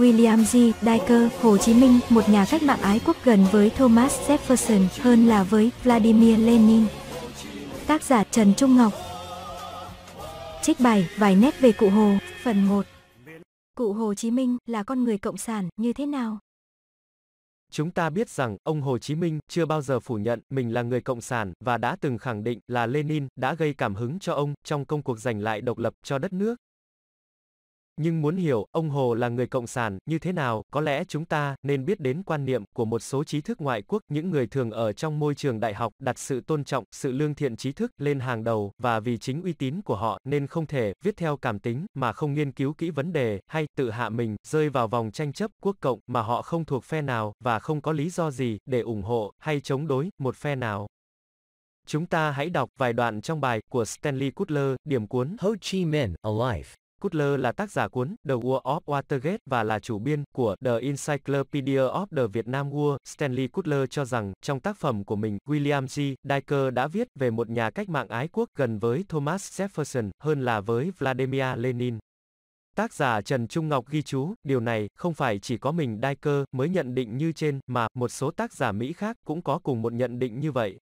William G. Diker, Hồ Chí Minh, một nhà cách mạng ái quốc gần với Thomas Jefferson hơn là với Vladimir Lenin. Tác giả Trần Trung Ngọc Trích bài Vài nét về Cụ Hồ, phần 1 Cụ Hồ Chí Minh là con người cộng sản như thế nào? Chúng ta biết rằng ông Hồ Chí Minh chưa bao giờ phủ nhận mình là người cộng sản và đã từng khẳng định là Lenin đã gây cảm hứng cho ông trong công cuộc giành lại độc lập cho đất nước. Nhưng muốn hiểu ông Hồ là người cộng sản như thế nào, có lẽ chúng ta nên biết đến quan niệm của một số trí thức ngoại quốc, những người thường ở trong môi trường đại học đặt sự tôn trọng, sự lương thiện trí thức lên hàng đầu và vì chính uy tín của họ nên không thể viết theo cảm tính mà không nghiên cứu kỹ vấn đề hay tự hạ mình rơi vào vòng tranh chấp quốc cộng mà họ không thuộc phe nào và không có lý do gì để ủng hộ hay chống đối một phe nào. Chúng ta hãy đọc vài đoạn trong bài của Stanley Kutler, điểm cuốn Ho Chi Minh, Alive. Cutler là tác giả cuốn The War of Watergate và là chủ biên của The Encyclopedia of the Vietnam War. Stanley Cutler cho rằng, trong tác phẩm của mình, William G. Diker đã viết về một nhà cách mạng ái quốc gần với Thomas Jefferson hơn là với Vladimir Lenin. Tác giả Trần Trung Ngọc ghi chú, điều này không phải chỉ có mình Diker mới nhận định như trên, mà một số tác giả Mỹ khác cũng có cùng một nhận định như vậy.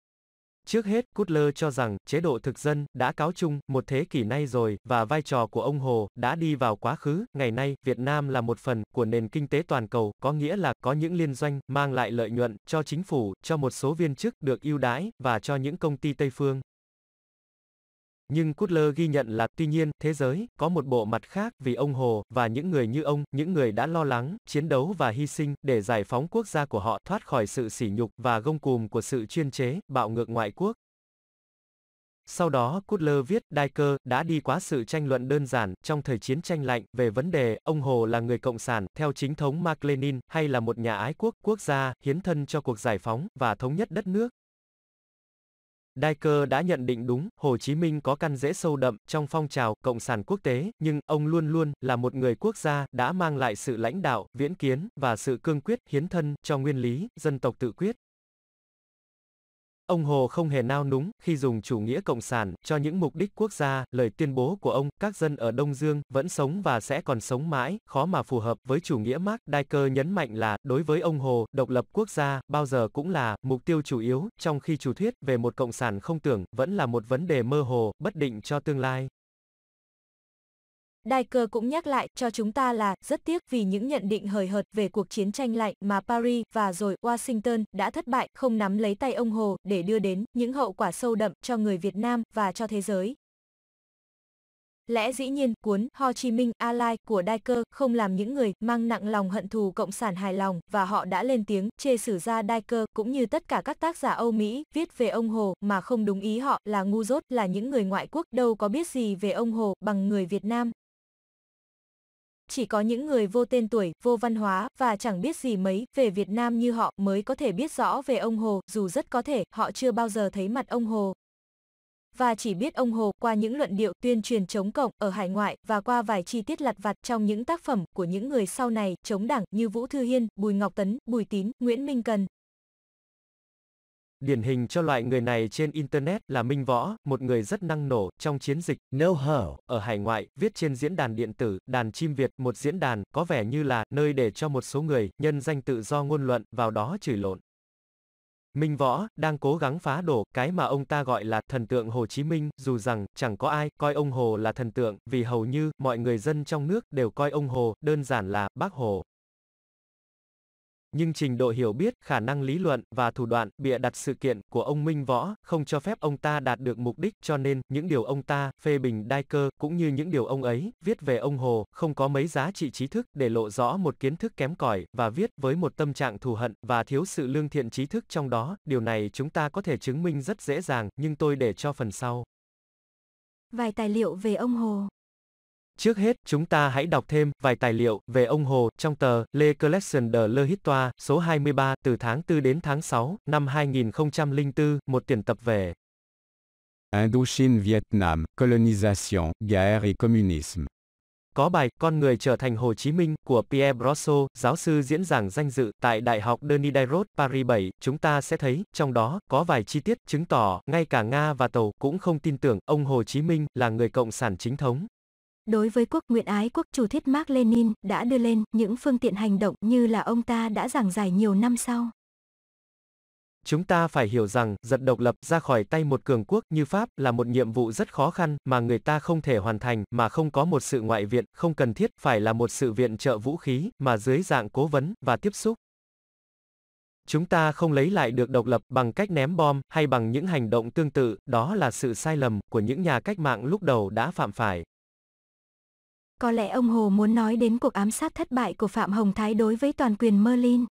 Trước hết, Kutler cho rằng chế độ thực dân đã cáo chung một thế kỷ nay rồi và vai trò của ông Hồ đã đi vào quá khứ. Ngày nay, Việt Nam là một phần của nền kinh tế toàn cầu, có nghĩa là có những liên doanh mang lại lợi nhuận cho chính phủ, cho một số viên chức được ưu đãi và cho những công ty Tây phương. Nhưng Kutler ghi nhận là, tuy nhiên, thế giới, có một bộ mặt khác, vì ông Hồ, và những người như ông, những người đã lo lắng, chiến đấu và hy sinh, để giải phóng quốc gia của họ thoát khỏi sự sỉ nhục và gông cùm của sự chuyên chế, bạo ngược ngoại quốc. Sau đó, Kutler viết, Đai Cơ đã đi quá sự tranh luận đơn giản trong thời chiến tranh lạnh về vấn đề ông Hồ là người cộng sản theo chính thống Mark Lenin hay là một nhà ái quốc, quốc gia hiến thân cho cuộc giải phóng và thống nhất đất nước cơ đã nhận định đúng, Hồ Chí Minh có căn rễ sâu đậm trong phong trào cộng sản quốc tế, nhưng ông luôn luôn là một người quốc gia đã mang lại sự lãnh đạo, viễn kiến và sự cương quyết, hiến thân cho nguyên lý dân tộc tự quyết. Ông Hồ không hề nao núng khi dùng chủ nghĩa cộng sản cho những mục đích quốc gia, lời tuyên bố của ông, các dân ở Đông Dương vẫn sống và sẽ còn sống mãi, khó mà phù hợp với chủ nghĩa Marx. Đai cơ nhấn mạnh là, đối với ông Hồ, độc lập quốc gia bao giờ cũng là mục tiêu chủ yếu, trong khi chủ thuyết về một cộng sản không tưởng vẫn là một vấn đề mơ hồ, bất định cho tương lai. Diker cũng nhắc lại cho chúng ta là rất tiếc vì những nhận định hời hợt về cuộc chiến tranh lạnh mà Paris và rồi Washington đã thất bại không nắm lấy tay ông Hồ để đưa đến những hậu quả sâu đậm cho người Việt Nam và cho thế giới. Lẽ dĩ nhiên cuốn Ho Chi Minh Ally của Diker không làm những người mang nặng lòng hận thù Cộng sản hài lòng và họ đã lên tiếng chê sử gia Diker cũng như tất cả các tác giả Âu Mỹ viết về ông Hồ mà không đúng ý họ là ngu dốt là những người ngoại quốc đâu có biết gì về ông Hồ bằng người Việt Nam chỉ có những người vô tên tuổi, vô văn hóa và chẳng biết gì mấy về Việt Nam như họ mới có thể biết rõ về ông Hồ, dù rất có thể họ chưa bao giờ thấy mặt ông Hồ. Và chỉ biết ông Hồ qua những luận điệu tuyên truyền chống cộng ở hải ngoại và qua vài chi tiết lặt vặt trong những tác phẩm của những người sau này chống đảng như Vũ Thư Hiên, Bùi Ngọc Tấn, Bùi Tín, Nguyễn Minh Cần. Điển hình cho loại người này trên Internet là Minh Võ, một người rất năng nổ trong chiến dịch No Hell ở hải ngoại, viết trên diễn đàn điện tử Đàn Chim Việt, một diễn đàn có vẻ như là nơi để cho một số người nhân danh tự do ngôn luận vào đó chửi lộn. Minh Võ đang cố gắng phá đổ cái mà ông ta gọi là thần tượng Hồ Chí Minh, dù rằng chẳng có ai coi ông Hồ là thần tượng, vì hầu như mọi người dân trong nước đều coi ông Hồ đơn giản là bác Hồ nhưng trình độ hiểu biết, khả năng lý luận và thủ đoạn bịa đặt sự kiện của ông Minh Võ không cho phép ông ta đạt được mục đích, cho nên những điều ông ta phê bình đai cơ cũng như những điều ông ấy viết về ông Hồ không có mấy giá trị trí thức để lộ rõ một kiến thức kém cỏi và viết với một tâm trạng thù hận và thiếu sự lương thiện trí thức trong đó, điều này chúng ta có thể chứng minh rất dễ dàng, nhưng tôi để cho phần sau. Vài tài liệu về ông Hồ Trước hết, chúng ta hãy đọc thêm vài tài liệu về ông Hồ trong tờ Le Collection de l'Histoire số 23 từ tháng 4 đến tháng 6 năm 2004, một tiền tập về Indochine Vietnam, colonisation, guerre et communisme. Có bài Con người trở thành Hồ Chí Minh của Pierre Brosso, giáo sư diễn giảng danh dự tại Đại học Denis Diderot, Paris 7, chúng ta sẽ thấy trong đó có vài chi tiết chứng tỏ ngay cả Nga và Tàu cũng không tin tưởng ông Hồ Chí Minh là người cộng sản chính thống. Đối với quốc nguyện ái quốc chủ thiết Mark Lenin đã đưa lên những phương tiện hành động như là ông ta đã giảng giải nhiều năm sau. Chúng ta phải hiểu rằng, giật độc lập ra khỏi tay một cường quốc như Pháp là một nhiệm vụ rất khó khăn mà người ta không thể hoàn thành mà không có một sự ngoại viện, không cần thiết phải là một sự viện trợ vũ khí mà dưới dạng cố vấn và tiếp xúc. Chúng ta không lấy lại được độc lập bằng cách ném bom hay bằng những hành động tương tự, đó là sự sai lầm của những nhà cách mạng lúc đầu đã phạm phải. Có lẽ ông Hồ muốn nói đến cuộc ám sát thất bại của Phạm Hồng Thái đối với toàn quyền Merlin.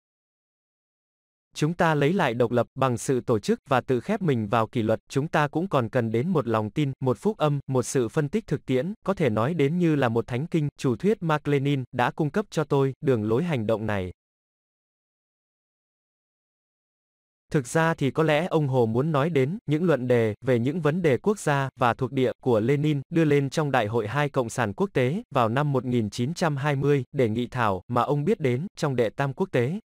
Chúng ta lấy lại độc lập bằng sự tổ chức và tự khép mình vào kỷ luật, chúng ta cũng còn cần đến một lòng tin, một phúc âm, một sự phân tích thực tiễn, có thể nói đến như là một thánh kinh, chủ thuyết Mark Lenin đã cung cấp cho tôi đường lối hành động này. Thực ra thì có lẽ ông Hồ muốn nói đến những luận đề về những vấn đề quốc gia và thuộc địa của Lenin đưa lên trong Đại hội hai Cộng sản quốc tế vào năm 1920 để nghị thảo mà ông biết đến trong đệ tam quốc tế.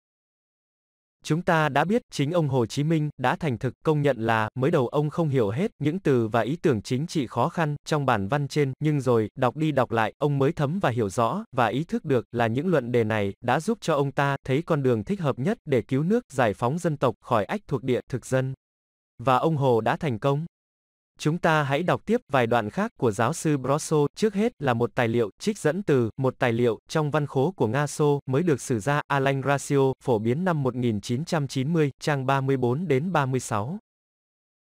Chúng ta đã biết, chính ông Hồ Chí Minh đã thành thực công nhận là, mới đầu ông không hiểu hết những từ và ý tưởng chính trị khó khăn trong bản văn trên, nhưng rồi, đọc đi đọc lại, ông mới thấm và hiểu rõ, và ý thức được là những luận đề này đã giúp cho ông ta thấy con đường thích hợp nhất để cứu nước, giải phóng dân tộc khỏi ách thuộc địa thực dân. Và ông Hồ đã thành công. Chúng ta hãy đọc tiếp vài đoạn khác của giáo sư Brosso, trước hết là một tài liệu trích dẫn từ một tài liệu trong văn khố của Nga Xô mới được sử ra Alain Ratio, phổ biến năm 1990, trang 34 đến 36.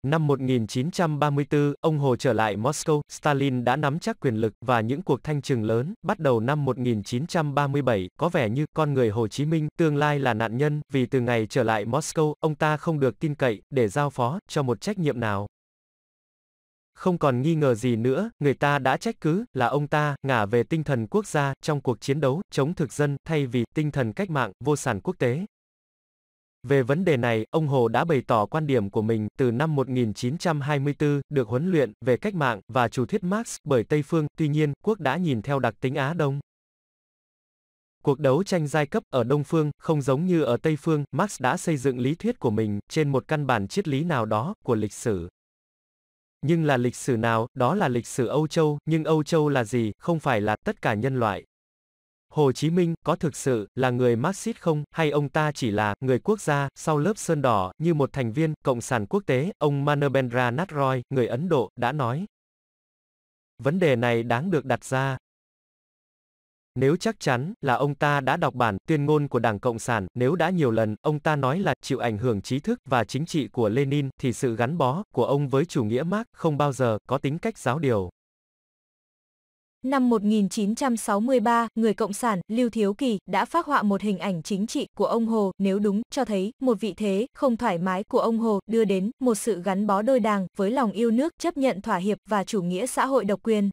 Năm 1934, ông Hồ trở lại Moscow, Stalin đã nắm chắc quyền lực và những cuộc thanh trừng lớn, bắt đầu năm 1937, có vẻ như con người Hồ Chí Minh tương lai là nạn nhân, vì từ ngày trở lại Moscow, ông ta không được tin cậy để giao phó cho một trách nhiệm nào không còn nghi ngờ gì nữa, người ta đã trách cứ là ông ta ngả về tinh thần quốc gia trong cuộc chiến đấu chống thực dân thay vì tinh thần cách mạng vô sản quốc tế. Về vấn đề này, ông Hồ đã bày tỏ quan điểm của mình từ năm 1924, được huấn luyện về cách mạng và chủ thuyết Marx bởi Tây phương, tuy nhiên, quốc đã nhìn theo đặc tính Á Đông. Cuộc đấu tranh giai cấp ở Đông Phương không giống như ở Tây Phương, Marx đã xây dựng lý thuyết của mình trên một căn bản triết lý nào đó của lịch sử. Nhưng là lịch sử nào, đó là lịch sử Âu Châu, nhưng Âu Châu là gì, không phải là tất cả nhân loại. Hồ Chí Minh có thực sự là người Marxist không, hay ông ta chỉ là người quốc gia sau lớp sơn đỏ như một thành viên Cộng sản quốc tế, ông Manobendra Nath người Ấn Độ, đã nói. Vấn đề này đáng được đặt ra, nếu chắc chắn là ông ta đã đọc bản tuyên ngôn của Đảng Cộng sản, nếu đã nhiều lần ông ta nói là chịu ảnh hưởng trí thức và chính trị của Lenin thì sự gắn bó của ông với chủ nghĩa Marx không bao giờ có tính cách giáo điều. Năm 1963, người Cộng sản Lưu Thiếu Kỳ đã phát họa một hình ảnh chính trị của ông Hồ, nếu đúng, cho thấy một vị thế không thoải mái của ông Hồ đưa đến một sự gắn bó đôi đàng với lòng yêu nước, chấp nhận thỏa hiệp và chủ nghĩa xã hội độc quyền.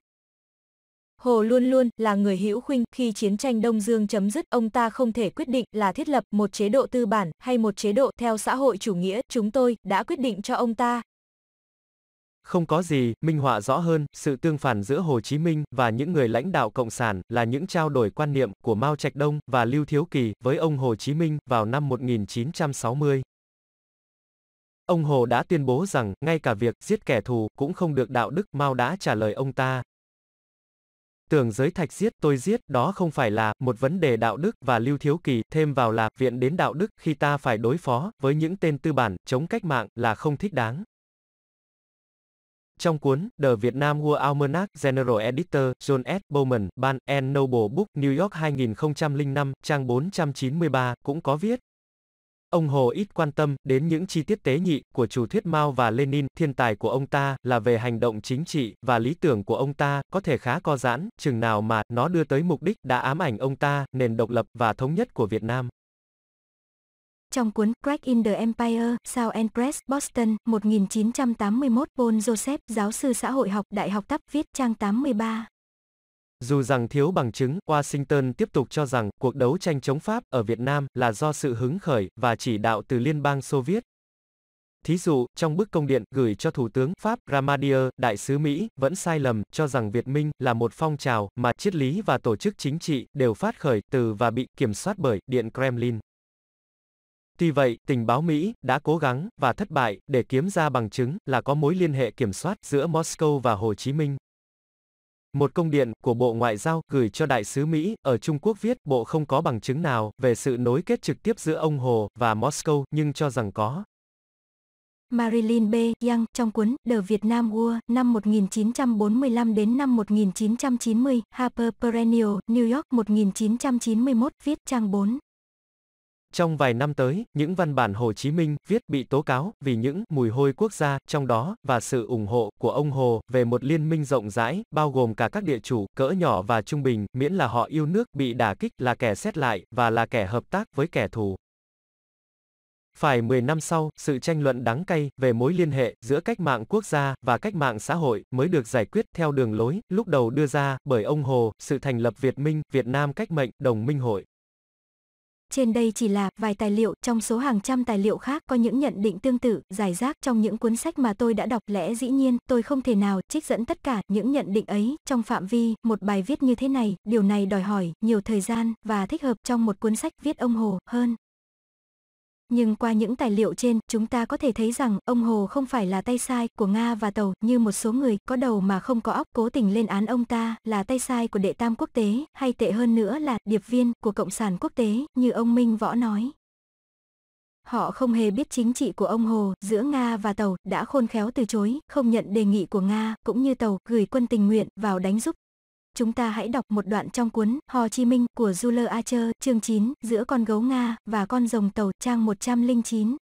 Hồ luôn luôn là người hữu khuynh, khi chiến tranh Đông Dương chấm dứt, ông ta không thể quyết định là thiết lập một chế độ tư bản hay một chế độ theo xã hội chủ nghĩa, chúng tôi đã quyết định cho ông ta. Không có gì, minh họa rõ hơn, sự tương phản giữa Hồ Chí Minh và những người lãnh đạo Cộng sản là những trao đổi quan niệm của Mao Trạch Đông và Lưu Thiếu Kỳ với ông Hồ Chí Minh vào năm 1960. Ông Hồ đã tuyên bố rằng, ngay cả việc giết kẻ thù cũng không được đạo đức, Mao đã trả lời ông ta, tưởng giới thạch giết tôi giết, đó không phải là một vấn đề đạo đức và lưu thiếu kỳ, thêm vào là viện đến đạo đức khi ta phải đối phó với những tên tư bản chống cách mạng là không thích đáng. Trong cuốn The Vietnam War Almanac General Editor John S. Bowman, Ban N. Noble Book New York 2005, trang 493, cũng có viết, Ông Hồ ít quan tâm đến những chi tiết tế nhị của chủ thuyết Mao và Lenin, thiên tài của ông ta là về hành động chính trị và lý tưởng của ông ta có thể khá co giãn, chừng nào mà nó đưa tới mục đích đã ám ảnh ông ta, nền độc lập và thống nhất của Việt Nam. Trong cuốn Crack in the Empire, South and Press, Boston, 1981, Paul Joseph, giáo sư xã hội học Đại học Tắp viết trang 83. Dù rằng thiếu bằng chứng, Washington tiếp tục cho rằng cuộc đấu tranh chống Pháp ở Việt Nam là do sự hứng khởi và chỉ đạo từ Liên bang Xô Viết. Thí dụ, trong bức công điện gửi cho Thủ tướng Pháp Ramadier, đại sứ Mỹ, vẫn sai lầm, cho rằng Việt Minh là một phong trào mà triết lý và tổ chức chính trị đều phát khởi từ và bị kiểm soát bởi Điện Kremlin. Tuy vậy, tình báo Mỹ đã cố gắng và thất bại để kiếm ra bằng chứng là có mối liên hệ kiểm soát giữa Moscow và Hồ Chí Minh. Một công điện của Bộ Ngoại giao gửi cho đại sứ Mỹ ở Trung Quốc viết Bộ không có bằng chứng nào về sự nối kết trực tiếp giữa ông Hồ và Moscow nhưng cho rằng có. Marilyn B. Young trong cuốn The Vietnam War năm 1945 đến năm 1990, Harper Perennial, New York 1991, viết trang 4. Trong vài năm tới, những văn bản Hồ Chí Minh viết bị tố cáo vì những mùi hôi quốc gia trong đó và sự ủng hộ của ông Hồ về một liên minh rộng rãi bao gồm cả các địa chủ cỡ nhỏ và trung bình, miễn là họ yêu nước bị đả kích là kẻ xét lại và là kẻ hợp tác với kẻ thù. Phải 10 năm sau, sự tranh luận đắng cay về mối liên hệ giữa cách mạng quốc gia và cách mạng xã hội mới được giải quyết theo đường lối lúc đầu đưa ra bởi ông Hồ, sự thành lập Việt Minh, Việt Nam Cách mệnh, Đồng Minh Hội. Trên đây chỉ là vài tài liệu trong số hàng trăm tài liệu khác có những nhận định tương tự, giải rác trong những cuốn sách mà tôi đã đọc lẽ dĩ nhiên tôi không thể nào trích dẫn tất cả những nhận định ấy trong phạm vi một bài viết như thế này. Điều này đòi hỏi nhiều thời gian và thích hợp trong một cuốn sách viết ông Hồ hơn nhưng qua những tài liệu trên, chúng ta có thể thấy rằng ông Hồ không phải là tay sai của Nga và Tàu như một số người có đầu mà không có óc cố tình lên án ông ta là tay sai của đệ tam quốc tế, hay tệ hơn nữa là điệp viên của Cộng sản quốc tế, như ông Minh Võ nói. Họ không hề biết chính trị của ông Hồ, giữa Nga và Tàu đã khôn khéo từ chối, không nhận đề nghị của Nga, cũng như Tàu gửi quân tình nguyện vào đánh giúp Chúng ta hãy đọc một đoạn trong cuốn Hồ Chí Minh của Juler Archer, chương 9, giữa con gấu Nga và con rồng tàu, trang 109.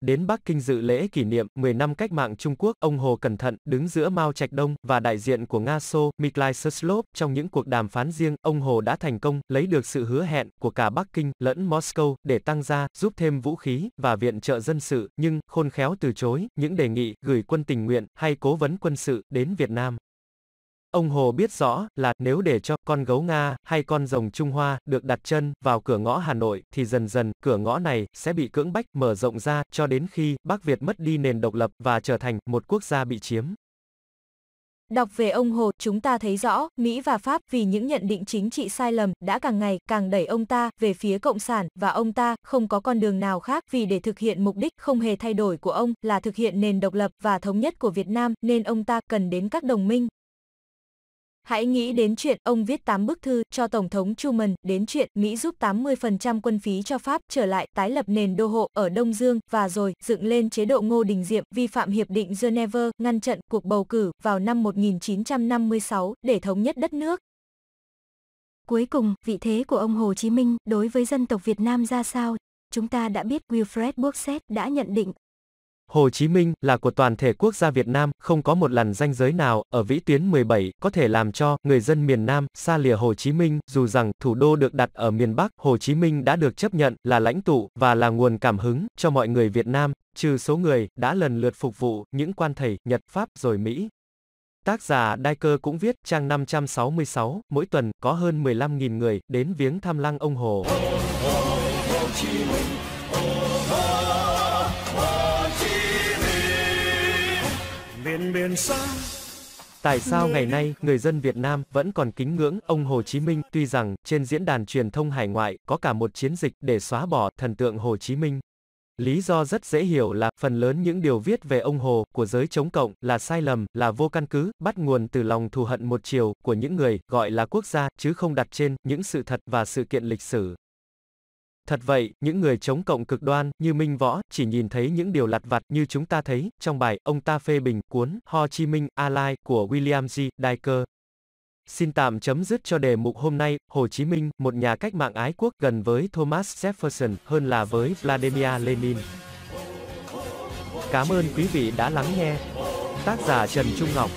Đến Bắc Kinh dự lễ kỷ niệm 10 năm cách mạng Trung Quốc, ông Hồ Cẩn Thận đứng giữa Mao Trạch Đông và đại diện của Nga Xô Mikhail Soslov Trong những cuộc đàm phán riêng, ông Hồ đã thành công lấy được sự hứa hẹn của cả Bắc Kinh lẫn Moscow để tăng gia, giúp thêm vũ khí và viện trợ dân sự, nhưng khôn khéo từ chối những đề nghị gửi quân tình nguyện hay cố vấn quân sự đến Việt Nam. Ông Hồ biết rõ là nếu để cho con gấu Nga hay con rồng Trung Hoa được đặt chân vào cửa ngõ Hà Nội thì dần dần cửa ngõ này sẽ bị cưỡng bách mở rộng ra cho đến khi Bắc Việt mất đi nền độc lập và trở thành một quốc gia bị chiếm. Đọc về ông Hồ, chúng ta thấy rõ, Mỹ và Pháp vì những nhận định chính trị sai lầm đã càng ngày càng đẩy ông ta về phía Cộng sản và ông ta không có con đường nào khác vì để thực hiện mục đích không hề thay đổi của ông là thực hiện nền độc lập và thống nhất của Việt Nam nên ông ta cần đến các đồng minh Hãy nghĩ đến chuyện ông viết 8 bức thư cho Tổng thống Truman đến chuyện Mỹ giúp 80% quân phí cho Pháp trở lại tái lập nền đô hộ ở Đông Dương và rồi dựng lên chế độ Ngô Đình Diệm vi phạm Hiệp định Geneva ngăn chặn cuộc bầu cử vào năm 1956 để thống nhất đất nước. Cuối cùng, vị thế của ông Hồ Chí Minh đối với dân tộc Việt Nam ra sao? Chúng ta đã biết Wilfred Burkset đã nhận định Hồ Chí Minh là của toàn thể quốc gia Việt Nam, không có một làn ranh giới nào ở vĩ tuyến 17 có thể làm cho người dân miền Nam xa lìa Hồ Chí Minh, dù rằng thủ đô được đặt ở miền Bắc, Hồ Chí Minh đã được chấp nhận là lãnh tụ và là nguồn cảm hứng cho mọi người Việt Nam, trừ số người đã lần lượt phục vụ những quan thầy Nhật, Pháp rồi Mỹ. Tác giả Đai Cơ cũng viết trang 566, mỗi tuần có hơn 15.000 người đến viếng thăm lăng ông Hồ. Hồ, Hồ, Hồ Chí Minh. Việt miền xa. Tại sao ngày nay, người dân Việt Nam vẫn còn kính ngưỡng ông Hồ Chí Minh, tuy rằng trên diễn đàn truyền thông hải ngoại có cả một chiến dịch để xóa bỏ thần tượng Hồ Chí Minh. Lý do rất dễ hiểu là phần lớn những điều viết về ông Hồ của giới chống cộng là sai lầm, là vô căn cứ, bắt nguồn từ lòng thù hận một chiều của những người gọi là quốc gia chứ không đặt trên những sự thật và sự kiện lịch sử. Thật vậy, những người chống cộng cực đoan như Minh Võ chỉ nhìn thấy những điều lặt vặt như chúng ta thấy trong bài ông ta phê bình cuốn Ho Chi Minh A lai của William G. Diker. Xin tạm chấm dứt cho đề mục hôm nay, Hồ Chí Minh, một nhà cách mạng ái quốc gần với Thomas Jefferson hơn là với Vladimir Lenin. Cảm ơn quý vị đã lắng nghe. Tác giả Trần Trung Ngọc